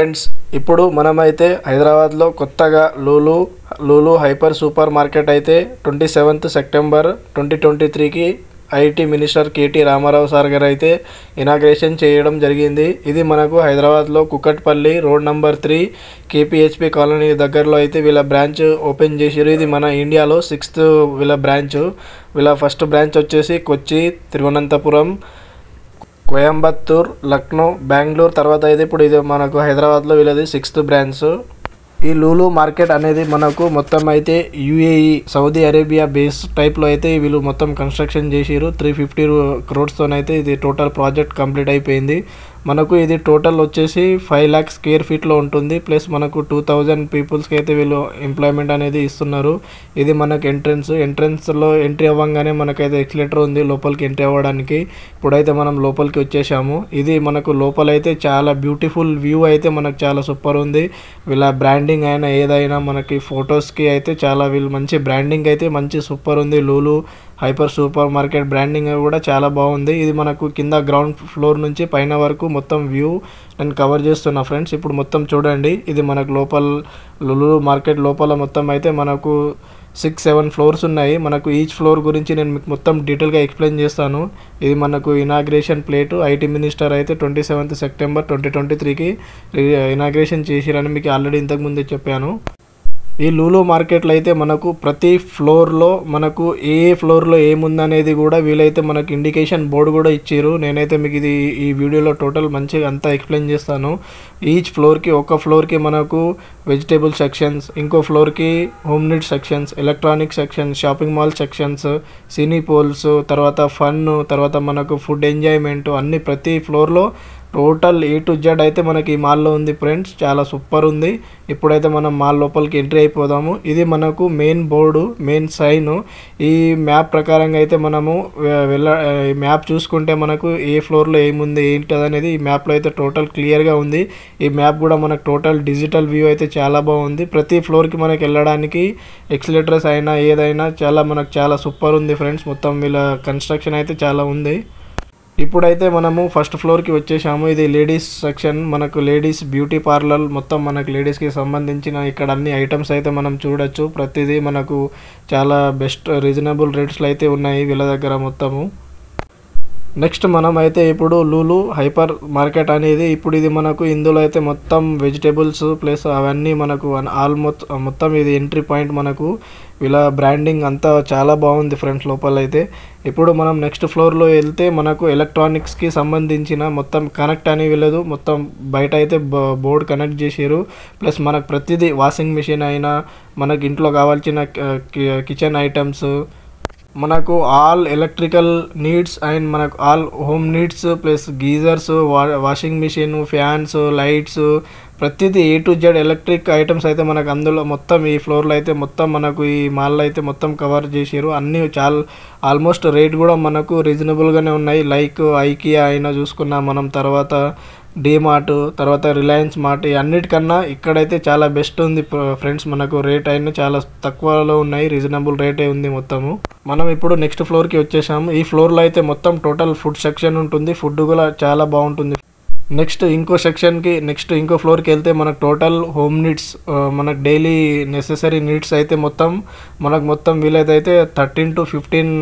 friends ఇప్పుడు మనమైతే హైదరాబాద్లో కొత్తగా Lulu Lulu hyper super market అయితే twenty seventh September twenty twenty త్రీకి IT minister KT Rama Rao sir గారు అయితే ఇనాగ్రేషన్ చేయడం జరిగింది ఇది మనకు హైదరాబాద్లో Kukatpally road number three KPHB colony దగ్గరలో అయితే వీళ్ళ బ్రాంచ్ ఓపెన్ చేసారు ఇది మన ఇండియాలో సిక్స్త్ వీళ్ళ బ్రాంచ్ వీళ్ళ ఫస్ట్ బ్రాంచ్ వచ్చేసి కొచ్చి తిరువనంతపురం కోయంబత్తూర్ లక్నో బెంగళూరు తర్వాత అయితే ఇప్పుడు ఇది మనకు హైదరాబాద్లో వీళ్ళది సిక్స్త్ బ్రాంచ్ ఈ లూలు మార్కెట్ అనేది మనకు మొత్తం అయితే యూఏఈ సౌదీ అరేబియా బేస్ టైప్లో అయితే వీళ్ళు మొత్తం కన్స్ట్రక్షన్ చేసిరు త్రీ ఫిఫ్టీ క్రోడ్స్తోనైతే ఇది టోటల్ ప్రాజెక్ట్ కంప్లీట్ అయిపోయింది మనకు ఇది టోటల్ వచ్చేసి ఫైవ్ ల్యాక్స్ స్క్వేర్ ఫీట్లో ఉంటుంది ప్లస్ మనకు టూ థౌజండ్ పీపుల్స్కి అయితే వీళ్ళు ఎంప్లాయ్మెంట్ అనేది ఇస్తున్నారు ఇది మనకు ఎంట్రన్స్ ఎంట్రన్స్లో ఎంట్రీ అవ్వగానే మనకైతే ఎక్స్లెటర్ ఉంది లోపలికి ఎంట్రీ అవ్వడానికి ఇప్పుడైతే మనం లోపలికి వచ్చేసాము ఇది మనకు లోపలైతే చాలా బ్యూటిఫుల్ వ్యూ అయితే మనకు చాలా సూపర్ ఉంది వీళ్ళ బ్రాండింగ్ అయినా ఏదైనా మనకి ఫొటోస్కి అయితే చాలా వీళ్ళు మంచి బ్రాండింగ్ అయితే మంచి సూపర్ ఉంది Lulu hyper super market branding కూడా చాలా బాగుంది ఇది మనకు కింద గ్రౌండ్ ఫ్లోర్ నుంచి పైన వరకు మొత్తం వ్యూ నేను కవర్ చేస్తున్నా ఫ్రెండ్స్ ఇప్పుడు మొత్తం చూడండి ఇది మనకు లోపల లులు మార్కెట్ లోపల మొత్తం అయితే మనకు సిక్స్ సెవెన్ ఫ్లోర్స్ ఉన్నాయి మనకు ఈచ్ ఫ్లోర్ గురించి నేను మీకు మొత్తం డీటెయిల్గా ఎక్స్ప్లెయిన్ చేస్తాను ఇది మనకు ఇనాగ్రేషన్ ప్లేటు ఐటీ మినిస్టర్ అయితే twenty seventh September twenty twenty త్రీకి ఇనాగ్రేషన్ చేసిరని మీకు ఆల్రెడీ ఇంతకుముందే చెప్పాను ఈ లూలో మార్కెట్లో అయితే మనకు ప్రతి ఫ్లోర్లో మనకు ఏ ఫ్లోర్లో ఏముందనేది కూడా వీలైతే మనకు ఇండికేషన్ బోర్డు కూడా ఇచ్చారు నేనైతే మీకు ఇది ఈ వీడియోలో టోటల్ మంచిగా అంతా ఎక్స్ప్లెయిన్ చేస్తాను ఈచ్ ఫ్లోర్కి ఒక ఫ్లోర్కి మనకు వెజిటేబుల్ సెక్షన్స్ ఇంకో ఫ్లోర్కి home need sections electronic sections shopping mall sections Cinepolis తర్వాత ఫన్ తర్వాత మనకు ఫుడ్ ఎంజాయ్మెంట్ అన్ని ప్రతి ఫ్లోర్లో టోటల్ ఏ టు జెడ్ అయితే మనకి ఈ మాల్లో ఉంది ఫ్రెండ్స్ చాలా సూపర్ ఉంది ఇప్పుడైతే మనం మాల్ లోపలికి ఎంట్రీ అయిపోదాము ఇది మనకు మెయిన్ బోర్డు మెయిన్ సైన్ ఈ మ్యాప్ ప్రకారంగా అయితే మనము వెళ్ళ మ్యాప్ చూసుకుంటే మనకు ఏ ఫ్లోర్లో ఏముంది ఏంటి అనేది ఈ మ్యాప్లో అయితే టోటల్ క్లియర్గా ఉంది ఈ మ్యాప్ కూడా మనకు టోటల్ డిజిటల్ వ్యూ అయితే చాలా బాగుంది ప్రతి ఫ్లోర్కి మనకి వెళ్ళడానికి ఎక్సిలేటర్స్ అయినా ఏదైనా చాలా మనకు చాలా సూపర్ ఉంది ఫ్రెండ్స్ మొత్తం వీళ్ళ కన్స్ట్రక్షన్ అయితే చాలా ఉంది ఇప్పుడైతే మనము ఫస్ట్ ఫ్లోర్కి వచ్చేసాము ఇది లేడీస్ సెక్షన్ మనకు లేడీస్ బ్యూటీ పార్లర్ మొత్తం మనకు లేడీస్కి సంబంధించిన ఇక్కడ అన్ని ఐటమ్స్ అయితే మనం చూడొచ్చు ప్రతిదీ మనకు చాలా బెస్ట్ రీజనబుల్ రేట్స్లో అయితే ఉన్నాయి వీళ్ళ దగ్గర మొత్తము నెక్స్ట్ మనం అయితే ఇప్పుడు లూలు హైపర్ మార్కెట్ అనేది ఇప్పుడు ఇది మనకు ఇందులో అయితే మొత్తం వెజిటేబుల్స్ ప్లస్ అవన్నీ మనకు ఆల్మోస్ట్ మొత్తం ఇది ఎంట్రీ పాయింట్ మనకు ఇలా బ్రాండింగ్ అంతా చాలా బాగుంది ఫ్రెండ్స్ లోపల అయితే ఇప్పుడు మనం నెక్స్ట్ ఫ్లోర్లో వెళ్తే మనకు ఎలక్ట్రానిక్స్కి సంబంధించిన మొత్తం కనెక్ట్ అని వెళ్ళదు మొత్తం బయట అయితే బోర్డ్ కనెక్ట్ చేసారు ప్లస్ మనకు ప్రతిదీ వాషింగ్ మిషన్ అయినా మనకి ఇంట్లో కావాల్సిన కిచెన్ ఐటమ్స్ మనకు ఆల్ ఎలక్ట్రికల్ నీడ్స్ అండ్ మనకు all home needs plus geysers వా వాషింగ్ మిషన్ ఫ్యాన్స్ లైట్స్ ప్రతిదీ A to Z electric items అయితే మనకు అందులో మొత్తం ఈ ఫ్లోర్లో అయితే మొత్తం మనకు ఈ మాల్లో అయితే మొత్తం కవర్ చేసారు అన్నీ చాలా ఆల్మోస్ట్ రేట్ కూడా మనకు రీజనబుల్గానే ఉన్నాయి లైక్ ఐకియా అయినా చూసుకున్నా మనం తర్వాత డీమార్ట్ తర్వాత రిలయన్స్ మార్ట్ అన్నిటికన్నా ఇక్కడైతే చాలా బెస్ట్ ఉంది ఫ్రెండ్స్ మనకు రేట్ అయిన చాలా తక్కువలో ఉన్నాయి రీజనబుల్ రేటే ఉంది మొత్తము మనం ఇప్పుడు నెక్స్ట్ ఫ్లోర్కి వచ్చేసాము ఈ ఫ్లోర్లో అయితే మొత్తం టోటల్ ఫుడ్ సెక్షన్ ఉంటుంది ఫుడ్ కూడా చాలా బాగుంటుంది నెక్స్ట్ ఇంకో సెక్షన్కి నెక్స్ట్ ఇంకో ఫ్లోర్కి వెళ్తే మనకు టోటల్ హోమ్ నీడ్స్ మనకు డైలీ నెససరీ నీడ్స్ అయితే మొత్తం మనకు మొత్తం వీలైతే thirteen to fifteen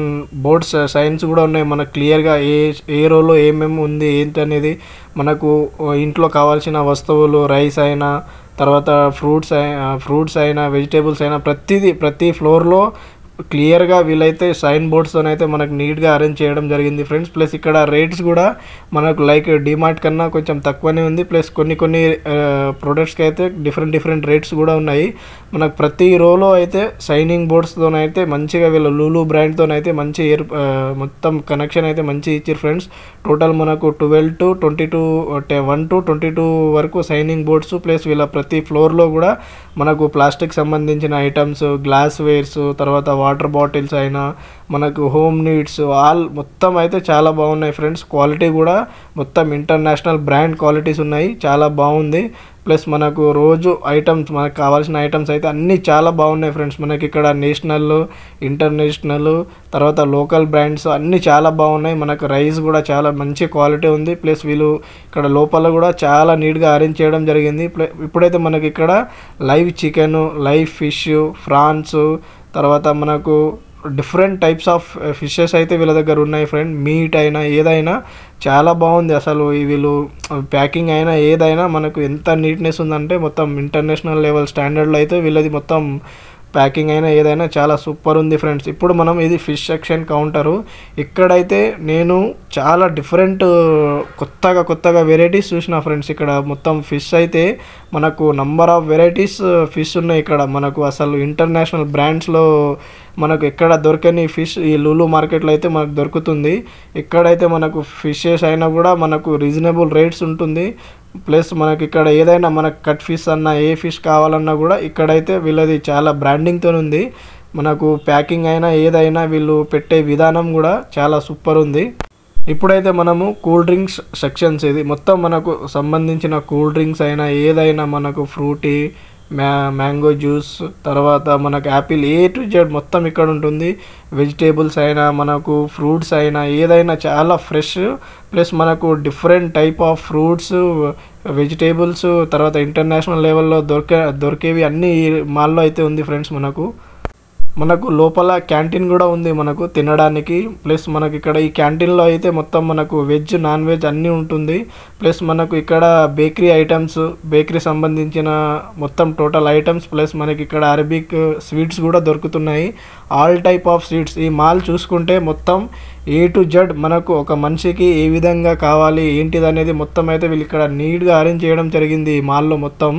boards signs కూడా ఉన్నాయి మనకు క్లియర్గా ఏ ఏ రోలో ఏమేమి ఉంది ఏంటి అనేది మనకు ఇంట్లో కావాల్సిన వస్తువులు రైస్ అయినా తర్వాత ఫ్రూట్స్ అయినా ఫ్రూట్స్ అయినా వెజిటేబుల్స్ అయినా ప్రతిదీ ప్రతి ఫ్లోర్లో క్లియర్గా వీళ్ళైతే సైన్ బోర్డ్స్ అయితే మనకు నీట్గా అరేంజ్ చేయడం జరిగింది ఫ్రెండ్స్ ప్లస్ ఇక్కడ రేట్స్ కూడా మనకు లైక్ డిమార్ట్ కన్నా కొంచెం తక్కువనే ఉంది ప్లస్ కొన్ని కొన్ని ప్రొడక్ట్స్కి అయితే డిఫరెంట్ డిఫరెంట్ రేట్స్ కూడా ఉన్నాయి మనకు ప్రతి రోలో అయితే సైనింగ్ అయితే మంచిగా వీళ్ళ లూలు అయితే మంచి ఇయర్ మొత్తం కనెక్షన్ అయితే మంచి ఇచ్చారు ఫ్రెండ్స్ టోటల్ మనకు ట్వెల్వ్ టు ట్వంటీ టూ అంటే వన్ టు ట్వంటీ టూ వరకు సైనింగ్ బోర్డ్స్ ప్లస్ వీళ్ళ ప్రతి ఫ్లోర్లో కూడా మనకు ప్లాస్టిక్ సంబంధించిన ఐటమ్స్ గ్లాస్ వేర్స్ తర్వాత వాటర్ బాటిల్స్ అయినా మనకు హోమ్ నీడ్స్ ఆల్ మొత్తం అయితే చాలా బాగున్నాయి ఫ్రెండ్స్ క్వాలిటీ కూడా మొత్తం ఇంటర్నేషనల్ బ్రాండ్ క్వాలిటీస్ ఉన్నాయి చాలా బాగుంది ప్లస్ మనకు రోజు ఐటమ్స్ మనకు కావాల్సిన ఐటమ్స్ అయితే అన్నీ చాలా బాగున్నాయి ఫ్రెండ్స్ మనకి ఇక్కడ నేషనల్ ఇంటర్నేషనల్ తర్వాత లోకల్ బ్రాండ్స్ అన్నీ చాలా బాగున్నాయి మనకు రైస్ కూడా చాలా మంచి క్వాలిటీ ఉంది ప్లస్ వీళ్ళు ఇక్కడ లోపల కూడా చాలా నీట్గా అరేంజ్ చేయడం జరిగింది ఇప్పుడైతే మనకి ఇక్కడ live chicken live fish prawns తర్వాత మనకు డిఫరెంట్ టైప్స్ ఆఫ్ ఫిషెస్ అయితే వీళ్ళ దగ్గర ఉన్నాయి ఫ్రెండ్ మీట్ అయినా ఏదైనా చాలా బాగుంది అసలు వీళ్ళు ప్యాకింగ్ అయినా ఏదైనా మనకు ఎంత నీట్నెస్ ఉందంటే మొత్తం ఇంటర్నేషనల్ లెవెల్ స్టాండర్డ్లో అయితే వీళ్ళది మొత్తం ప్యాకింగ్ అయినా ఏదైనా చాలా సూపర్ ఉంది ఫ్రెండ్స్ ఇప్పుడు మనం ఇది ఫిష్ సెక్షన్ కౌంటరు ఇక్కడైతే నేను చాలా డిఫరెంట్ కొత్తగా కొత్తగా వెరైటీస్ చూసిన ఫ్రెండ్స్ ఇక్కడ మొత్తం ఫిష్ అయితే మనకు నంబర్ ఆఫ్ వెరైటీస్ ఫిష్ ఉన్నాయి ఇక్కడ మనకు అసలు ఇంటర్నేషనల్ బ్రాండ్స్లో మనకు ఎక్కడ దొరకని ఫిష్ ఈ లూలు మార్కెట్లో అయితే మనకు దొరుకుతుంది ఇక్కడైతే మనకు ఫిషెస్ అయినా కూడా మనకు రీజనబుల్ రేట్స్ ఉంటుంది ప్లస్ మనకి ఇక్కడ ఏదైనా మనకు కట్ ఫిష్ అన్నా ఏ ఫిష్ కావాలన్నా కూడా ఇక్కడైతే వీళ్ళది చాలా బ్రాండింగ్తో ఉంది మనకు ప్యాకింగ్ అయినా ఏదైనా వీళ్ళు పెట్టే విధానం కూడా చాలా సూపర్ ఉంది ఇప్పుడైతే మనము కూల్ డ్రింక్స్ సెక్షన్స్ ఇది మొత్తం మనకు సంబంధించిన కూల్ డ్రింక్స్ అయినా ఏదైనా మనకు ఫ్రూటీ మ్యా మ్యాంగో జ్యూస్ తర్వాత మనకు యాపిల్ ఏ టు జెడ్ మొత్తం ఇక్కడ ఉంటుంది వెజిటేబుల్స్ అయినా మనకు ఫ్రూట్స్ అయినా ఏదైనా చాలా ఫ్రెష్ ప్లస్ మనకు different type of fruits vegetables తర్వాత ఇంటర్నేషనల్ లెవెల్లో దొరికే దొరికేవి అన్నీ మాల్లో అయితే ఉంది ఫ్రెండ్స్ మనకు మనకు లోపల క్యాంటీన్ కూడా ఉంది మనకు తినడానికి ప్లస్ మనకి ఇక్కడ ఈ క్యాంటీన్లో అయితే మొత్తం మనకు వెజ్ నాన్ వెజ్ అన్నీ ఉంటుంది ప్లస్ మనకు ఇక్కడ బేకరీ ఐటమ్స్ బేకరీ సంబంధించిన మొత్తం టోటల్ ఐటమ్స్ ప్లస్ మనకి ఇక్కడ అరబిక్ స్వీట్స్ కూడా దొరుకుతున్నాయి ఆల్ టైప్ ఆఫ్ స్వీట్స్ ఈ మాల్ చూసుకుంటే మొత్తం ఏ టు జెడ్ మనకు ఒక మనిషికి ఏ విధంగా కావాలి ఏంటిది అనేది మొత్తం అయితే వీళ్ళు ఇక్కడ నీట్గా అరేంజ్ చేయడం జరిగింది ఈ మాల్లో మొత్తం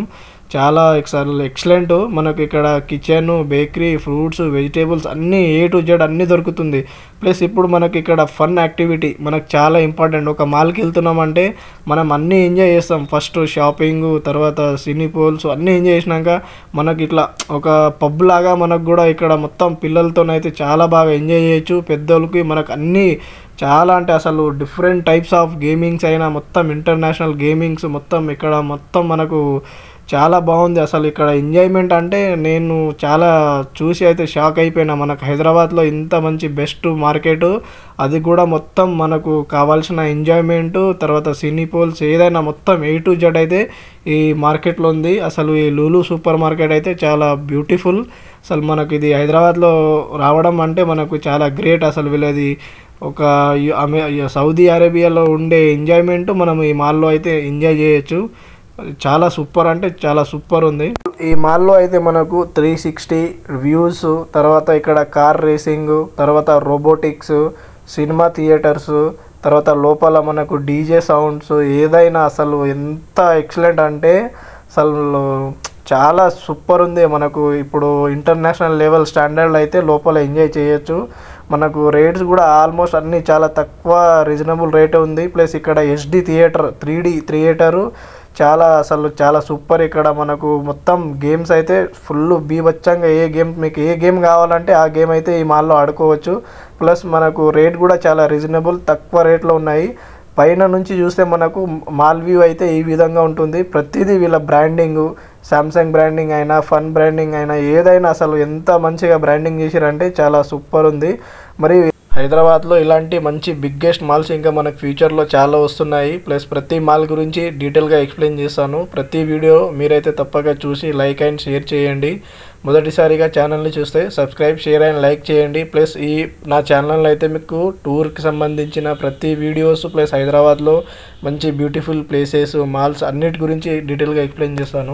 చాలా అసలు ఎక్సలెంట్ మనకు ఇక్కడ కిచెన్ బేకరీ ఫ్రూట్స్ వెజిటేబుల్స్ అన్నీ ఏ టు జెడ్ అన్నీ దొరుకుతుంది ప్లస్ ఇప్పుడు మనకి ఇక్కడ ఫన్ యాక్టివిటీ మనకు చాలా ఇంపార్టెంట్ ఒక మాల్కి వెళ్తున్నామంటే మనం అన్నీ ఎంజాయ్ చేస్తాం ఫస్ట్ షాపింగ్ తర్వాత సినీ పోల్స్ అన్నీ ఎంజాయ్ చేసినాక మనకి ఇట్లా ఒక పబ్ లాగా మనకు కూడా ఇక్కడ మొత్తం పిల్లలతోనైతే చాలా బాగా ఎంజాయ్ చేయొచ్చు పెద్దోళ్ళకి మనకు అన్నీ చాలా అంటే అసలు డిఫరెంట్ టైప్స్ ఆఫ్ గేమింగ్స్ అయినా మొత్తం ఇంటర్నేషనల్ గేమింగ్స్ మొత్తం ఇక్కడ మొత్తం మనకు చాలా బాగుంది అసలు ఇక్కడ ఎంజాయ్మెంట్ అంటే నేను చాలా చూసి అయితే షాక్ అయిపోయినా మనకు హైదరాబాద్లో ఇంత మంచి బెస్ట్ మార్కెట్ అది కూడా మొత్తం మనకు కావాల్సిన ఎంజాయ్మెంట్ తర్వాత సినీ పోల్స్ ఏదైనా మొత్తం ఏ టు జెడ్ అయితే ఈ మార్కెట్లో ఉంది అసలు ఈ లూలు సూపర్ మార్కెట్ అయితే చాలా బ్యూటిఫుల్ అసలు మనకు ఇది హైదరాబాద్లో రావడం అంటే మనకు చాలా గ్రేట్ అసలు వీళ్ళది ఒక సౌదీ అరేబియాలో ఉండే ఎంజాయ్మెంట్ మనం ఈ మాల్లో అయితే ఎంజాయ్ చేయొచ్చు చాలా సూపర్ అంటే చాలా సూపర్ ఉంది ఈ మాల్లో అయితే మనకు త్రీ సిక్స్టీ వ్యూస్ తర్వాత ఇక్కడ కార్ రేసింగ్ తర్వాత రోబోటిక్స్ సినిమా థియేటర్స్ తర్వాత లోపల మనకు డీజే సౌండ్స్ ఏదైనా అసలు ఎంత ఎక్సలెంట్ అంటే అసలు చాలా సూపర్ ఉంది మనకు ఇప్పుడు ఇంటర్నేషనల్ లెవెల్ స్టాండర్డ్ అయితే లోపల ఎంజాయ్ చేయొచ్చు మనకు రేట్స్ కూడా ఆల్మోస్ట్ అన్నీ చాలా తక్కువ రీజనబుల్ రేట్ ఉంది ప్లస్ ఇక్కడ HD theatre three D theatre చాలా అసలు చాలా సూపర్ ఇక్కడ మనకు మొత్తం గేమ్స్ అయితే ఫుల్ బీభచ్చంగా ఏ గేమ్ మీకు ఏ గేమ్ కావాలంటే ఆ గేమ్ అయితే ఈ మాల్లో ఆడుకోవచ్చు ప్లస్ మనకు రేట్ కూడా చాలా రీజనబుల్ తక్కువ రేట్లో ఉన్నాయి పైన నుంచి చూస్తే మనకు మాల్ వ్యూ అయితే ఈ విధంగా ఉంటుంది ప్రతిదీ వీళ్ళ బ్రాండింగు శామ్సంగ్ బ్రాండింగ్ అయినా ఫన్ బ్రాండింగ్ అయినా ఏదైనా అసలు ఎంత మంచిగా బ్రాండింగ్ చేసిరంటే చాలా సూపర్ ఉంది మరి హైదరాబాద్లో ఇలాంటి మంచి బిగ్గెస్ట్ మాల్స్ ఇంకా మనకు ఫ్యూచర్లో చాలా వస్తున్నాయి ప్లస్ ప్రతి మాల్ గురించి డీటెయిల్గా ఎక్స్ప్లెయిన్ చేస్తాను ప్రతి వీడియో మీరైతే తప్పక చూసి లైక్ అండ్ షేర్ చేయండి మొదటిసారిగా ఛానల్ని చూస్తే సబ్స్క్రైబ్ షేర్ అండ్ లైక్ చేయండి ప్లస్ ఈ నా ఛానల్లో అయితే మీకు టూర్కి సంబంధించిన ప్రతి వీడియోస్ ప్లస్ హైదరాబాద్లో మంచి బ్యూటిఫుల్ ప్లేసెస్ మాల్స్ అన్నిటి గురించి డీటెయిల్గా ఎక్స్ప్లెయిన్ చేస్తాను